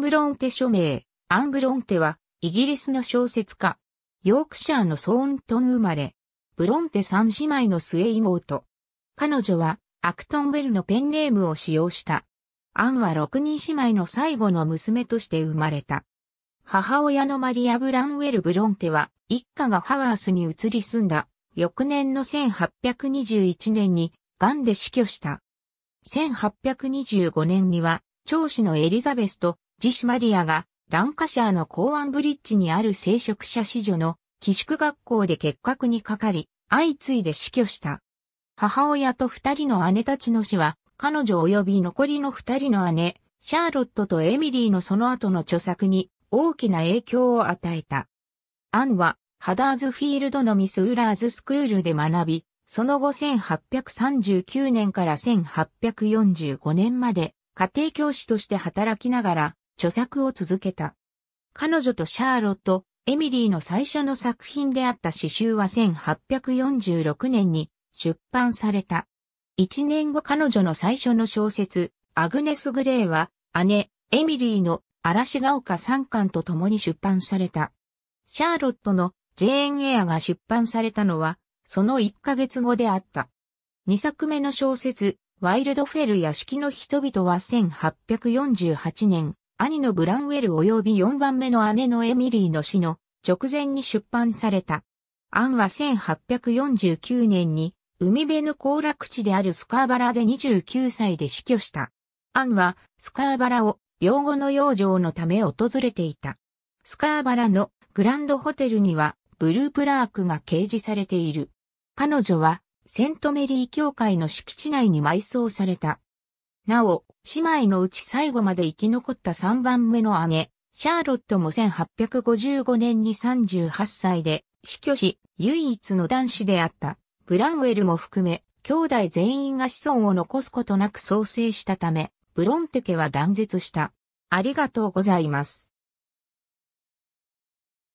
ンブロンテ署名。アンブロンテは、イギリスの小説家。ヨークシャーのソーントン生まれ。ブロンテ三姉妹の末妹。彼女は、アクトンベルのペンネームを使用した。アンは六人姉妹の最後の娘として生まれた。母親のマリア・ブランウェル・ブロンテは、一家がハワースに移り住んだ、翌年の1821年に、癌で死去した。1825年には、長子のエリザベスとジシュマリアがランカシャーの港湾ブリッジにある聖職者子女の寄宿学校で結核にかかり、相次いで死去した。母親と二人の姉たちの死は、彼女及び残りの二人の姉、シャーロットとエミリーのその後の著作に大きな影響を与えた。アンは、ハダーズフィールドのミスウラーズスクールで学び、その後1839年から1845年まで家庭教師として働きながら著作を続けた。彼女とシャーロット、エミリーの最初の作品であった詩集は1846年に出版された。1年後彼女の最初の小説、アグネス・グレーは、姉、エミリーの嵐が丘三巻と共に出版された。シャーロットのジェーン・エアが出版されたのは、その1ヶ月後であった。2作目の小説、ワイルドフェル屋敷の人々は1848年、兄のブランウェル及び4番目の姉のエミリーの死の直前に出版された。アンは1849年に海辺の行楽地であるスカーバラで29歳で死去した。アンはスカーバラを病後の養生のため訪れていた。スカーバラのグランドホテルにはブループラークが掲示されている。彼女はセントメリー教会の敷地内に埋葬された。なお、姉妹のうち最後まで生き残った3番目の姉、シャーロットも1855年に38歳で死去し、唯一の男子であった、ブランウェルも含め、兄弟全員が子孫を残すことなく創生したため、ブロンテ家は断絶した。ありがとうございます。